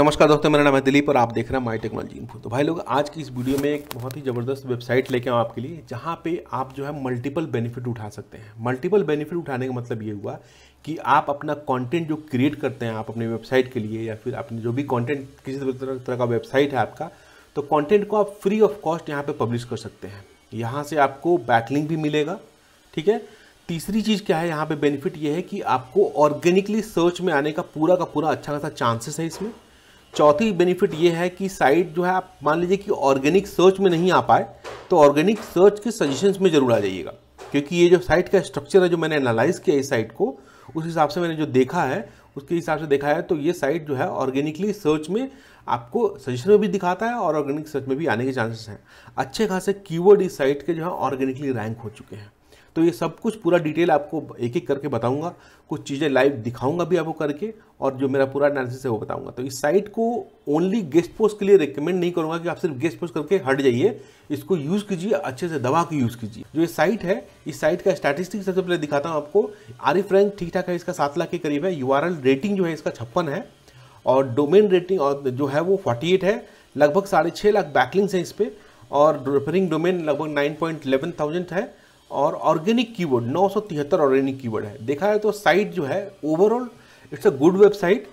नमस्कार दोस्तों मेरा नाम है दिलीप और आप देख रहे हैं माई टेक्नोलॉजी इन्फो तो भाई लोग आज की इस वीडियो में एक बहुत ही ज़बरदस्त वेबसाइट लेके आऊँ आपके लिए जहाँ पे आप जो है मल्टीपल बेनिफिट उठा सकते हैं मल्टीपल बेनिफिट उठाने का मतलब ये हुआ कि आप अपना कंटेंट जो क्रिएट करते हैं आप अपनी वेबसाइट के लिए या फिर अपने जो भी कॉन्टेंट किसी तरह का वेबसाइट है आपका तो कॉन्टेंट को आप फ्री ऑफ कॉस्ट यहाँ पर पब्लिश कर सकते हैं यहाँ से आपको बैकलिंग भी मिलेगा ठीक है तीसरी चीज़ क्या है यहाँ पे बेनिफिट ये है कि आपको ऑर्गेनिकली सर्च में आने का पूरा का पूरा अच्छा खासा चांसेस है इसमें चौथी बेनिफिट ये है कि साइट जो है आप मान लीजिए कि ऑर्गेनिक सर्च में नहीं आ पाए तो ऑर्गेनिक सर्च के सजेशंस में ज़रूर आ जाइएगा क्योंकि ये जो साइट का स्ट्रक्चर है जो मैंने एनालाइज़ किया इस साइट को उस हिसाब से मैंने जो देखा है उसके हिसाब से देखा है तो ये साइट जो है ऑर्गेनिकली सर्च में आपको सजेशन में भी दिखाता है और ऑर्गेनिक सर्च में भी आने के चांसेस हैं अच्छे खासे कीवर्ड इस साइट के जो है ऑर्गेनिकली रैंक हो चुके हैं तो ये सब कुछ पूरा डिटेल आपको एक एक करके बताऊंगा कुछ चीज़ें लाइव दिखाऊंगा भी आपको करके और जो मेरा पूरा एनालिसिस है वो बताऊंगा तो इस साइट को ओनली गेस्ट पोस्ट के लिए रिकमेंड नहीं करूंगा कि आप सिर्फ गेस्ट पोस्ट करके हट जाइए इसको यूज़ कीजिए अच्छे से दबा के यूज़ कीजिए जो ये साइट है इस साइट का स्टैटिस्टिक्स सबसे पहले दिखाता हूँ आपको आरिफ रैंक ठीक ठाक है इसका सात लाख के करीब है यू रेटिंग जो है इसका छप्पन है और डोमेन रेटिंग और जो है वो फोर्टी है लगभग साढ़े छः लाख बैकलिंग्स हैं इस पर और रेफरिंग डोमेन लगभग नाइन पॉइंट थाउजेंड है और ऑर्गेनिक कीवर्ड 973 ऑर्गेनिक कीवर्ड है देखा है तो साइट जो है overall it's a good website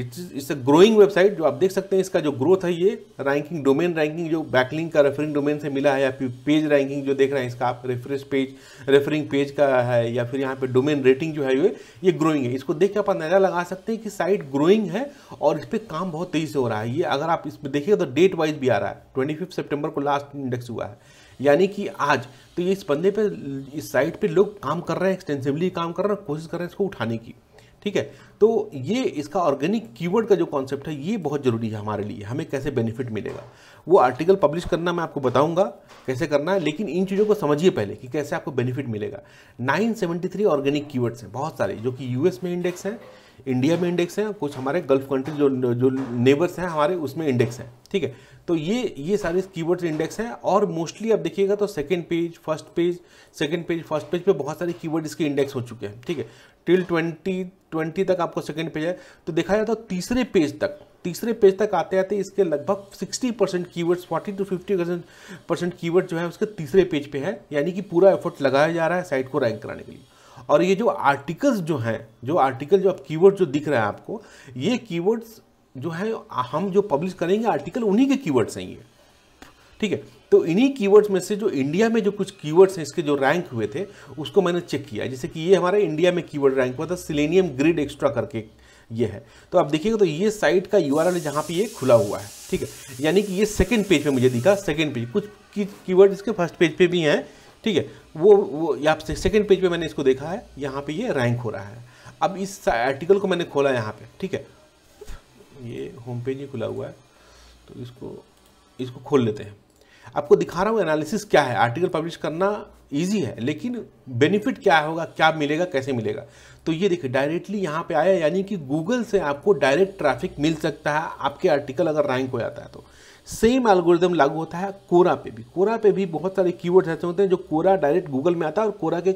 it's it's a growing website जो आप देख सकते हैं इसका जो ग्रोथ है ये रैंकिंग डोमेन रैंकिंग जो बैकलिंग का रेफरिंग डोमेन से मिला है या फिर पेज रैंकिंग जो देख रहे हैं इसका आप रेफरेंस पेज रेफरिंग पेज का है या फिर यहाँ पे डोमेन रेटिंग जो है ये ये ग्रोइंग है इसको देख के आप अंदाजा लगा सकते हैं कि साइट ग्रोइंग है और इस पर काम बहुत तेज़ी से हो रहा है ये अगर आप इसमें देखिए तो डेट वाइज भी आ रहा है ट्वेंटी फिफ्थ सेप्टेम्बर को लास्ट इंडेक्स हुआ है यानी कि आज तो ये इस बंदे पे इस साइट पे लोग काम कर रहे हैं एक्सटेंसिवली काम कर रहे हैं कोशिश कर रहे हैं इसको उठाने की ठीक है तो ये इसका ऑर्गेनिक कीवर्ड का जो कॉन्सेप्ट है ये बहुत ज़रूरी है हमारे लिए हमें कैसे बेनिफिट मिलेगा वो आर्टिकल पब्लिश करना मैं आपको बताऊंगा कैसे करना है लेकिन इन चीज़ों को समझिए पहले कि कैसे आपको बेनिफिट मिलेगा 973 ऑर्गेनिक कीवर्ड्स हैं बहुत सारे जो कि यूएस में इंडेक्स हैं इंडिया में इंडेक्स है कुछ हमारे गल्फ कंट्री जो जो नेबर्स हैं हमारे उसमें इंडेक्स हैं ठीक है तो ये ये सारे कीवर्ड्स इंडेक्स हैं और मोस्टली आप देखिएगा तो second page first page second page first page पे बहुत सारे कीवर्ड इसके इंडेक्स हो चुके हैं ठीक है टिल ट्वेंटी ट्वेंटी तक आपको सेकेंड पेज है तो देखा जाए तो तीसरे पेज तक तीसरे पेज तक आते आते इसके लगभग 60 percent keywords forty two fifty percent keyword जो है उसके तीसरे पेज पे है यानी कि पूरा एफर्ट लगाया जा रहा है साइट को रैंक कराने के लिए और ये जो आर्टिकल्स जो हैं जो आर्टिकल जो आप कीवर्ड जो दिख रहा है आपको ये कीवर्ड्स जो है हम जो पब्लिश करेंगे आर्टिकल उन्हीं के कीवर्ड्स हैं ये ठीक है तो इन्हीं कीवर्ड्स में से जो इंडिया में जो कुछ कीवर्ड्स हैं इसके जो रैंक हुए थे उसको मैंने चेक किया जैसे कि ये हमारा इंडिया में कीवर्ड रैंक हुआ था सिलेनियम ग्रिड एक्स्ट्रा करके ये है तो आप देखिएगा तो ये साइट का यू आर एल जहाँ पर ये खुला हुआ है ठीक है यानी कि ये सेकेंड पेज पे मुझे दिखा सेकेंड पेज कुछ की कीवर्ड इसके फर्स्ट पेज पे भी हैं ठीक है वो वो या सेकेंड पेज पे मैंने इसको देखा है यहाँ पे ये रैंक हो रहा है अब इस आर्टिकल को मैंने खोला यहाँ पे ठीक है ये होम पेज ही खुला हुआ है तो इसको इसको खोल लेते हैं आपको दिखा रहा हूँ एनालिसिस क्या है आर्टिकल पब्लिश करना ईजी है लेकिन बेनिफिट क्या होगा क्या मिलेगा कैसे मिलेगा तो ये देखिए डायरेक्टली यहाँ पे आया यानी कि गूगल से आपको डायरेक्ट ट्रैफिक मिल सकता है आपके आर्टिकल अगर रैंक हो जाता है तो सेम एल्गोरिदम लागू होता है कोरा पे भी कोरा पे भी बहुत सारे कीवर्ड्स ऐसे होते हैं जो कोरा डायरेक्ट गूगल में आता है और कोरा के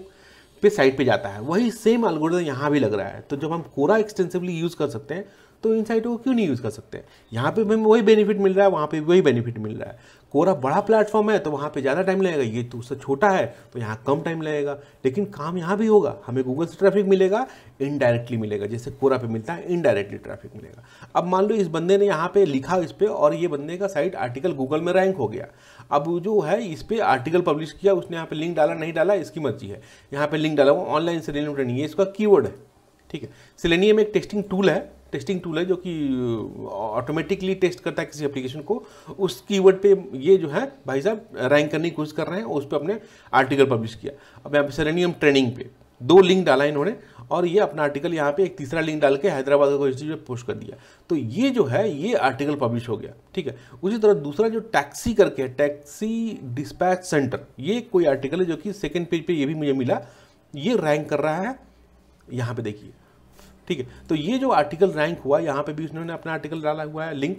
पे साइट पे जाता है वही सेम एल्गोरिदम यहाँ भी लग रहा है तो जब हम कोरा एक्सटेंसिवली यूज़ कर सकते हैं तो साइटों को क्यों नहीं यूज़ कर सकते यहाँ पे भी वही बेनिफिट मिल रहा है वहाँ पे भी वही बेनिफिट मिल रहा है कोरा बड़ा प्लेटफॉर्म है तो वहाँ पे ज़्यादा टाइम लगेगा ये तो उससे छोटा है तो यहाँ कम टाइम लगेगा लेकिन काम यहाँ भी होगा हमें गूगल से ट्रैफिक मिलेगा इनडायरेक्टली मिलेगा जैसे कोरा पे मिलता है इनडायरेक्टली ट्रैफिक मिलेगा अब मान लो इस बंदे ने यहाँ पे लिखा इस पर और ये बंदे का साइट आर्टिकल गूगल में रैंक हो गया अब जो है इस पर आर्टिकल पब्लिश किया उसने यहाँ पर लिंक डाला नहीं डाला इसकी मर्जी है यहाँ पर लिंक डाला वो ऑनलाइन से रिलेटेड नहीं है इसका की है ठीक है सिलेनियम एक टेस्टिंग टूल है टेस्टिंग टूल है जो कि ऑटोमेटिकली टेस्ट करता है किसी एप्लीकेशन को उस कीवर्ड पे ये जो है भाई साहब रैंक करने की कोशिश कर रहे हैं और उस पर अपने आर्टिकल पब्लिश किया अब यहाँ पर सेरेनियम ट्रेनिंग पे दो लिंक डाला इन्होंने और ये अपना आर्टिकल यहाँ पे एक तीसरा लिंक डाल के हैदराबाद को कोई इंस्टीट्यूट पोस्ट कर दिया तो ये जो है ये आर्टिकल पब्लिश हो गया ठीक है उसी तरह दूसरा जो टैक्सी करके है टैक्सी डिस्पैच सेंटर ये कोई आर्टिकल है जो कि सेकेंड पेज पे ये भी मुझे मिला ये रैंक कर रहा है यहाँ पे देखिए ठीक है तो ये जो आर्टिकल रैंक हुआ यहाँ पे भी उन्होंने अपना आर्टिकल डाला हुआ है लिंक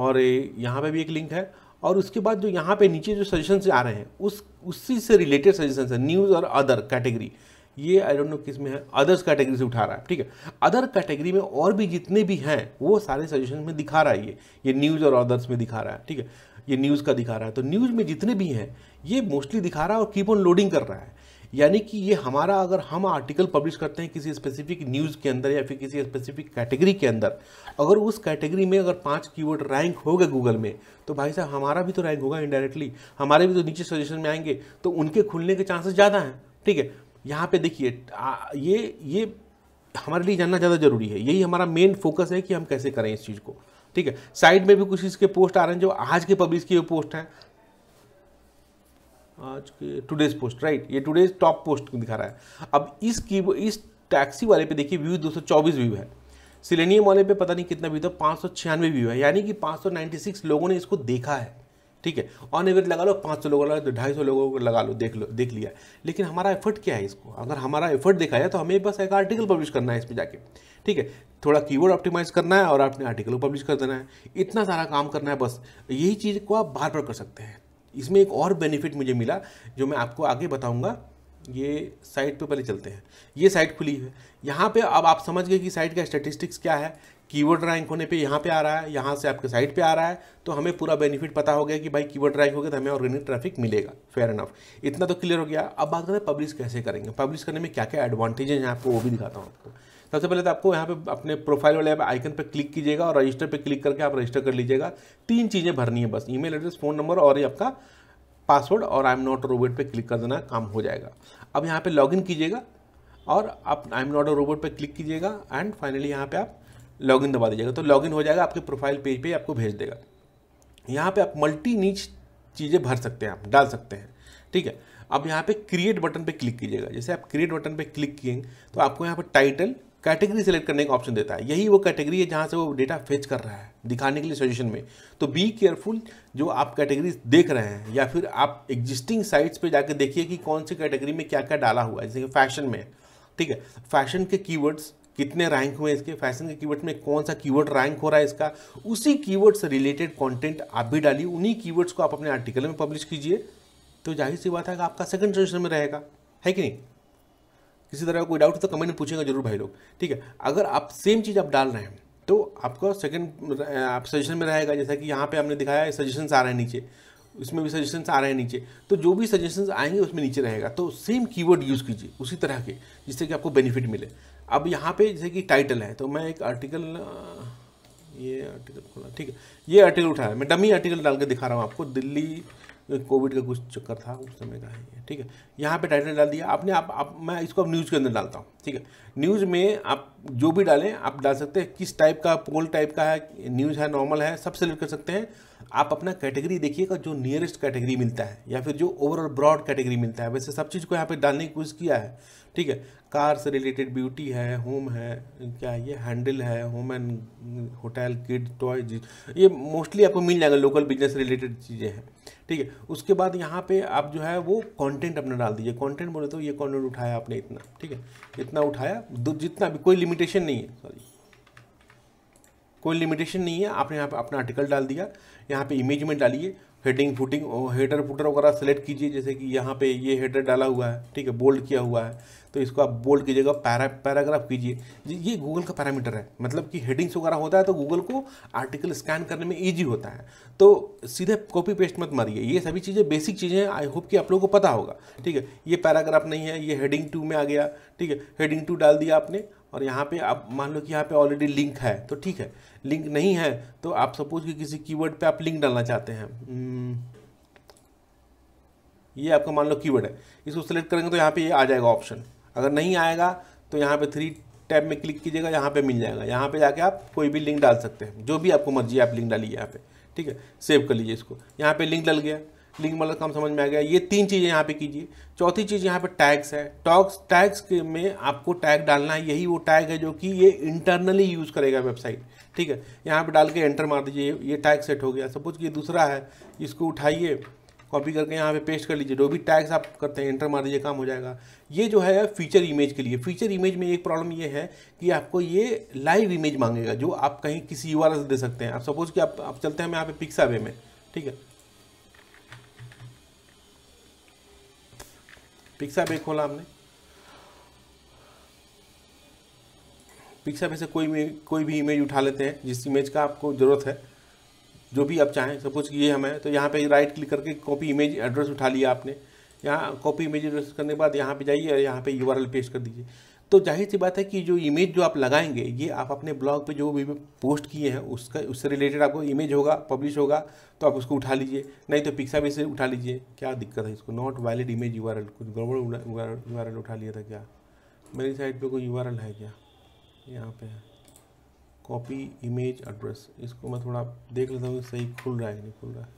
और यहाँ पे भी एक लिंक है और उसके बाद जो यहाँ पे नीचे जो सजेशन आ रहे हैं उस उसी से रिलेटेड सजेशन है न्यूज़ और अदर कैटेगरी ये आई डोंट नो किस में है अदर्स कैटेगरी से उठा रहा है ठीक है अदर कैटेगरी में और भी जितने भी हैं वो सारे सजेशन में दिखा रहा है ये ये न्यूज़ और अदर्स में दिखा रहा है ठीक है ये न्यूज़ का दिखा रहा है तो न्यूज़ में जितने भी हैं ये मोस्टली दिखा रहा है और कीप ऑन लोडिंग कर रहा है यानी कि ये हमारा अगर हम आर्टिकल पब्लिश करते हैं किसी स्पेसिफिक न्यूज़ के अंदर या फिर किसी स्पेसिफिक कैटेगरी के अंदर अगर उस कैटेगरी में अगर पाँच कीवर्ड रैंक हो गए गूगल में तो भाई साहब हमारा भी तो रैंक होगा इनडायरेक्टली हमारे भी तो नीचे सजेशन में आएंगे तो उनके खुलने के चांसेस ज़्यादा हैं ठीक है यहाँ पे देखिए ये ये हमारे लिए जानना ज़्यादा जरूरी है यही हमारा मेन फोकस है कि हम कैसे करें इस चीज़ को ठीक है साइड में भी कुछ इसके पोस्ट आ रहे हैं जो आज के पब्लिश किए पोस्ट हैं आज के टुडेज पोस्ट राइट ये टुडेज टॉप पोस्ट दिखा रहा है अब इस की इस टैक्सी वाले पे देखिए व्यू 224 व्यू है सिलेनियम वाले पे पता नहीं कितना व्यू था पाँच सौ छियानवे व्यू है यानी कि 596 लोगों ने इसको देखा है ठीक है ऑन एवरेज लगा लो 500 लोगों लगा तो ढाई सौ लोगों को लगा लो देख लो देख लिया लेकिन हमारा एफर्ट क्या है इसको अगर हमारा एफर्ट देखा जाए तो हमें बस एक आर्टिकल पब्लिश करना है इस पर जाके ठीक है थोड़ा कीवर्ड ऑप्टिमाइज करना है और अपने आर्टिकल को पब्लिश कर देना है इतना सारा काम करना है बस यही चीज़ को आप बार बार कर सकते हैं इसमें एक और बेनिफिट मुझे मिला जो मैं आपको आगे बताऊँगा ये साइट पे तो पहले चलते हैं ये साइट खुली है यहाँ पे अब आप समझ गए कि साइट का स्टेटिस्टिक्स क्या है कीवर्ड रैंक होने पे यहाँ पे आ रहा है यहाँ से आपके साइट पे आ रहा है तो हमें पूरा बेनिफिट पता हो गया कि भाई कीवर्ड रैंक हो गया तो हमें ऑर्गेनिक ट्रैफिक मिलेगा फेयर इनफ इतना तो क्लियर हो गया अब बात करें पब्लिश कैसे करेंगे पब्लिश करने में क्या क्या एडवांटेजेज हैं आपको वो भी दिखाता हूँ सबसे पहले तो आपको यहाँ पे अपने प्रोफाइल वाले आइकन पर क्लिक कीजिएगा और रजिस्टर पर क्लिक करके आप रजिस्टर कर लीजिएगा तीन चीज़ें भरनी है बस ईमेल एड्रेस फ़ोन नंबर और ये आपका पासवर्ड और आई एम नॉट रोबोट पर क्लिक कर देना काम हो जाएगा अब यहाँ पर लॉग कीजिएगा और आप आई एम नॉट रोबोट पर क्लिक कीजिएगा एंड फाइनली यहाँ पर आप इन दबा दीजिएगा तो इन हो जाएगा आपके प्रोफाइल पेज पे आपको भेज देगा यहाँ पे आप मल्टी नीच चीज़ें भर सकते हैं आप डाल सकते हैं ठीक है अब यहाँ पे क्रिएट बटन पे क्लिक कीजिएगा जैसे आप क्रिएट बटन पे क्लिक किए तो आपको यहाँ पे टाइटल कैटेगरी सेलेक्ट करने का ऑप्शन देता है यही वो कैटेगरी है जहाँ से वो डेटा फेच कर रहा है दिखाने के लिए सजेशन में तो बी केयरफुल जो आप कैटेगरी देख रहे हैं या फिर आप एग्जिस्टिंग साइट्स पे जाकर देखिए कि कौन सी कैटेगरी में क्या क्या डाला हुआ है जैसे कि फैशन में ठीक है फैशन के कीवर्ड्स कितने रैंक हुए इसके फैशन के कीवर्ड में कौन सा कीवर्ड रैंक हो रहा है इसका उसी कीवर्ड से रिलेटेड कंटेंट आप भी डालिए उन्हीं कीवर्ड्स को आप अपने आर्टिकल में पब्लिश कीजिए तो जाहिर सी बात है कि आपका सेकंड सजेशन में रहेगा है कि नहीं किसी तरह का कोई डाउट हो तो कमेंट में पूछेगा जरूर भाई लोग ठीक है अगर आप सेम चीज़ आप डाल रहे हैं तो आपका सेकंड आप सजेशन में रहेगा जैसा कि यहाँ पे हमने दिखाया है सजेशंस आ रहे हैं नीचे उसमें भी सजेशंस आ रहे हैं नीचे तो जो भी सजेशंस आएंगे उसमें नीचे रहेगा तो सेम कीवर्ड यूज़ कीजिए उसी तरह के जिससे कि आपको बेनिफिट मिले अब यहाँ पे जैसे कि टाइटल है तो मैं एक आर्टिकल ये आर्टिकल खोला ठीक है ये आर्टिकल उठाया मैं डमी आर्टिकल डाल के दिखा रहा हूँ आपको दिल्ली कोविड का कुछ चक्कर था उस समय का है ठीक है यहाँ पे टाइटल डाल दिया आपने आप, आप मैं इसको अब न्यूज़ के अंदर डालता हूँ ठीक है न्यूज़ में आप जो भी डालें आप डाल सकते हैं किस टाइप का पोल टाइप का है न्यूज़ है नॉर्मल है सब सेलेक्ट कर सकते हैं आप अपना कैटेगरी देखिएगा जो नियरेस्ट कैटेगरी मिलता है या फिर जो ओवरऑल ब्रॉड कैटेगरी मिलता है वैसे सब चीज़ को यहाँ पे डालने की कोशिश किया है ठीक है कार से रिलेटेड ब्यूटी है होम है क्या ये हैंडल है home and hotel kid toy ये मोस्टली आपको मिल जाएगा लोकल बिजनेस रिलेटेड चीज़ें हैं ठीक है उसके बाद यहाँ पे आप जो है वो कंटेंट अपना डाल दीजिए कंटेंट बोले तो ये कंटेंट उठाया आपने इतना ठीक है इतना उठाया जितना भी कोई लिमिटेशन नहीं है सॉरी कोई लिमिटेशन नहीं है आपने यहाँ पे अपना आर्टिकल डाल दिया यहाँ पे इमेज में डालिए हेडिंग फुटिंग हेडर फुटर वगैरह सेलेक्ट कीजिए जैसे कि यहाँ पे ये हेडर डाला हुआ है ठीक है बोल्ड किया हुआ है तो इसको आप बोल्ड की जगह पैरा पैराग्राफ कीजिए ये गूगल का पैरामीटर है मतलब कि हेडिंग्स वगैरह होता है तो गूगल को आर्टिकल स्कैन करने में ईजी होता है तो सीधे कॉपी पेस्ट मत मारिए ये सभी चीज़ें बेसिक चीज़ें हैं आई होप कि आप लोगों को पता होगा ठीक है ये पैराग्राफ नहीं है ये हेडिंग टू में आ गया ठीक है हेडिंग टू डाल दिया आपने और यहाँ पे आप मान लो कि यहाँ पे ऑलरेडी लिंक है तो ठीक है लिंक नहीं है तो आप सपोज कि किसी कीवर्ड पे आप लिंक डालना चाहते हैं hmm. ये आपका मान लो कीवर्ड है इसको सेलेक्ट करेंगे तो यहाँ पे ये आ जाएगा ऑप्शन अगर नहीं आएगा तो यहाँ पे थ्री टैब में क्लिक कीजिएगा यहाँ पे मिल जाएगा यहाँ पे जाके आप कोई भी लिंक डाल सकते हैं जो भी आपको मर्जी आप लिंक डालिए यहाँ पे ठीक है सेव कर लीजिए इसको यहाँ पे लिंक डल गया लिंक मतलब काम समझ में आ गया ये तीन चीज़ें यहाँ पे कीजिए चौथी चीज़ यहाँ पे टैग्स है टॉक्स टैग्स के में आपको टैग डालना है यही वो टैग है जो कि ये इंटरनली यूज़ करेगा वेबसाइट ठीक है यहाँ पे डाल के एंटर मार दीजिए ये टैग सेट हो गया सपोज कि दूसरा है इसको उठाइए कॉपी करके यहाँ पे पेस्ट कर लीजिए जो भी टैग्स आप करते हैं एंटर मार दीजिए काम हो जाएगा ये जो है फीचर इमेज के लिए फीचर इमेज में एक प्रॉब्लम ये है कि आपको ये लाइव इमेज मांगेगा जो आप कहीं किसी यू दे सकते हैं आप सपोज कि आप, आप चलते हैं हम यहाँ पे पिक्सा वे में ठीक है पिक्सा पे खोला हमने पिक्सा पे से कोई भी कोई भी इमेज उठा लेते हैं जिस इमेज का आपको ज़रूरत है जो भी आप चाहें सपोज ये हमें तो यहाँ पे राइट क्लिक करके कॉपी इमेज एड्रेस उठा लिया आपने यहाँ कॉपी इमेज एड्रेस करने के बाद यहाँ पे जाइए और यहाँ पे यू पेस्ट कर दीजिए तो जाहिर सी बात है कि जो इमेज जो आप लगाएंगे ये आप अपने ब्लॉग पे जो भी पोस्ट किए हैं उसका उससे रिलेटेड आपको इमेज होगा पब्लिश होगा तो आप उसको उठा लीजिए नहीं तो पिक्सा भी से उठा लीजिए क्या दिक्कत है इसको not valid image U R L कुछ गड़बड़ यू आर एल उठा लिया था क्या मेरी साइड पर कोई यू आर एल है क्या यहाँ पे है कॉपी इमेज एड्रेस इसको मैं थोड़ा देख लेता हूँ सही खुल रहा है नहीं खुल रहा है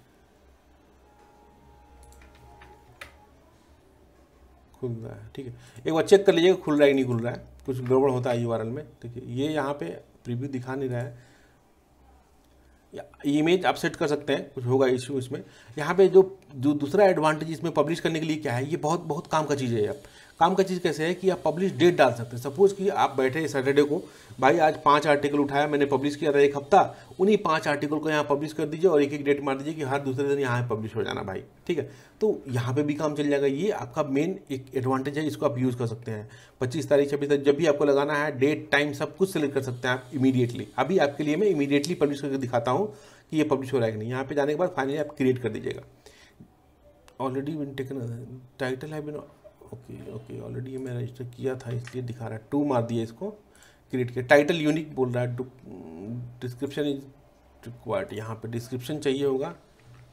खुल रहा है ठीक है एक बार चेक कर लीजिएगा खुल रहा है कि नहीं खुल रहा है कुछ गड़बड़ होता है यू में ठीक है ये यहाँ पे प्रीव्यू दिखा नहीं रहा है इमेज आप सेट कर सकते हैं कुछ होगा इश्यू इसमें यहाँ पे जो जो दूसरा एडवांटेज इसमें पब्लिश करने के लिए क्या है ये बहुत बहुत काम का चीज़ है आप काम का चीज़ कैसे है कि आप पब्लिश डेट डाल सकते हैं सपोज कि आप बैठे सैटरडे को भाई आज पांच आर्टिकल उठाया मैंने पब्लिश किया था एक हफ्ता उन्हीं पांच आर्टिकल को यहाँ पब्लिश कर दीजिए और एक एक डेट मार दीजिए कि हर दूसरे दिन यहाँ पब्लिश हो जाना भाई ठीक है तो यहाँ पे भी काम चल जाएगा ये आपका मेन एक एडवांटेज है इसको आप यूज़ कर सकते हैं पच्चीस तारीख छब्बीस तारीख जब भी आपको लगाना है डेट टाइम सब कुछ सेलेक्ट कर सकते हैं आप इमीडिएटली अभी आपके लिए मैं इमीडिएटली पब्लिश करके दिखाता हूँ कि ये पब्लिश हो रहा है कि नहीं यहाँ पर जाने के बाद फाइनली आप क्रिएट कर दीजिएगा ऑलरेडी बिन टेकन टाइटल है ओके ओके ऑलरेडी ये मैं रजिस्टर किया था इसलिए दिखा रहा है टू मार दिया इसको क्रिएट किया टाइटल यूनिक बोल रहा है डिस्क्रिप्शन इज रिक्वायर्ड यहाँ पे डिस्क्रिप्शन चाहिए होगा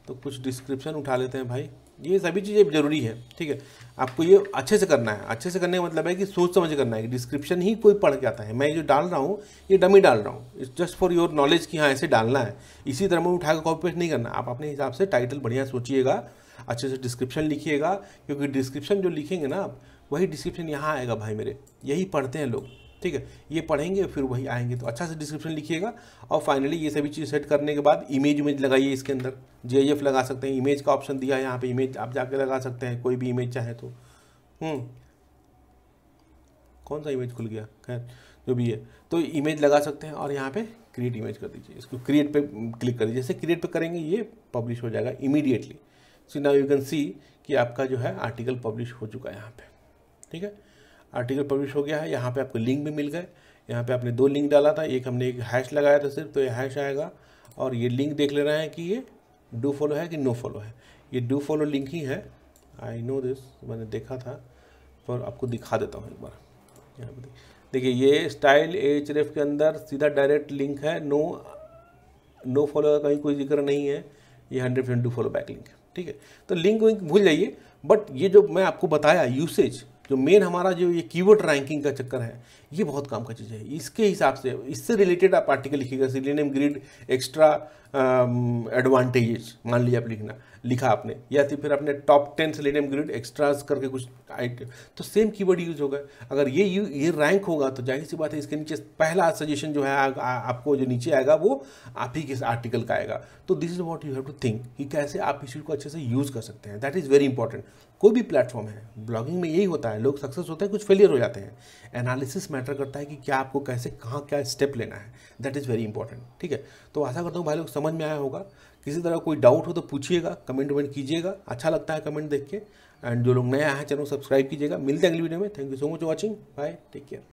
तो कुछ डिस्क्रिप्शन उठा लेते हैं भाई ये सभी चीज़ें ज़रूरी है ठीक है आपको ये अच्छे से करना है अच्छे से करने का मतलब है कि सोच समझ करना है कि डिस्क्रिप्शन ही कोई पढ़ के आता है मैं जो डाल रहा हूँ ये डमी डाल रहा हूँ it's just for your knowledge कि हाँ ऐसे डालना है इसी तरह में उठाकर कॉपी पेस्ट नहीं करना आप अपने हिसाब से टाइटल बढ़िया सोचिएगा अच्छे से डिस्क्रिप्शन लिखिएगा क्योंकि डिस्क्रिप्शन जो लिखेंगे ना आप वही डिस्क्रिप्शन यहाँ आएगा भाई मेरे यही पढ़ते हैं लोग ठीक है ये पढ़ेंगे फिर वही आएंगे तो अच्छा से डिस्क्रिप्शन लिखिएगा और फाइनली ये सभी चीज़ सेट करने के बाद इमेज उमेज लगाइए इसके अंदर जे लगा सकते हैं इमेज का ऑप्शन दिया है यहाँ पर इमेज आप जाके लगा सकते हैं कोई भी इमेज चाहे तो हम्म। कौन सा इमेज खुल गया खैर जो भी है तो इमेज लगा सकते हैं और यहाँ पे क्रिएट इमेज कर दीजिए इसको क्रिएट पे क्लिक कर दीजिए जैसे क्रिएट पे करेंगे ये पब्लिश हो जाएगा immediately see now you can see कि आपका जो है आर्टिकल पब्लिश हो चुका है यहाँ पे ठीक है आर्टिकल पब्लिश हो गया है यहाँ पे आपको लिंक भी मिल गए यहाँ पे आपने दो लिंक डाला था एक हमने एक हैश लगाया था सिर्फ तो ये हैश आएगा और ये लिंक देख ले रहे हैं कि ये डू फॉलो है कि नो फॉलो है ये डू फॉलो लिंक ही है आई नो दिस मैंने देखा था पर आपको दिखा देता हूँ एक बार यहाँ पर देखिए ये स्टाइल एच के अंदर सीधा डायरेक्ट लिंक है नो नो फॉलो का कहीं कोई जिक्र नहीं है ये hundred percent do follow back link है ठीक है तो लिंक विंक भूल जाइए बट ये जो मैं आपको बताया यूसेज जो मेन हमारा जो ये कीवर्ड रैंकिंग का चक्कर है ये बहुत काम का चीज़ है इसके हिसाब से इससे रिलेटेड आप आर्टिकल लिखिएगा सिलेनियम ग्रिड एक्स्ट्रा एडवांटेजेस मान लीजिए आप लिखना लिखा आपने या तो फिर आपने top ten selenium grade extra करके कुछ तो सेम कीवर्ड यूज होगा अगर ये ये रैंक होगा तो जाहिर सी बात है इसके नीचे पहला सजेशन जो है आ, आ, आपको जो नीचे आएगा वो आप ही किस आर्टिकल का आएगा तो this is what you have to think कि कैसे आप इस चीज़ को अच्छे से यूज़ कर सकते हैं दैट इज़ वेरी इंपॉर्टेंट कोई भी प्लेटफॉर्म है ब्लॉगिंग में यही होता है लोग सक्सेस होते हैं कुछ फेलियर हो जाते हैं एनालिसिस मैटर करता है कि क्या आपको कैसे कहाँ क्या स्टेप लेना है दैट इज़ वेरी इंपॉर्टेंट ठीक है तो आशा करता हूँ भाई लोग समझ में आया होगा किसी तरह कोई डाउट हो तो पूछिएगा कमेंट वमेंट कीजिएगा अच्छा लगता है कमेंट देख के एंड जो लोग नया है चैनल सब्सक्राइब कीजिएगा मिलते हैं अगली वीडियो में thank you so much watching bye take care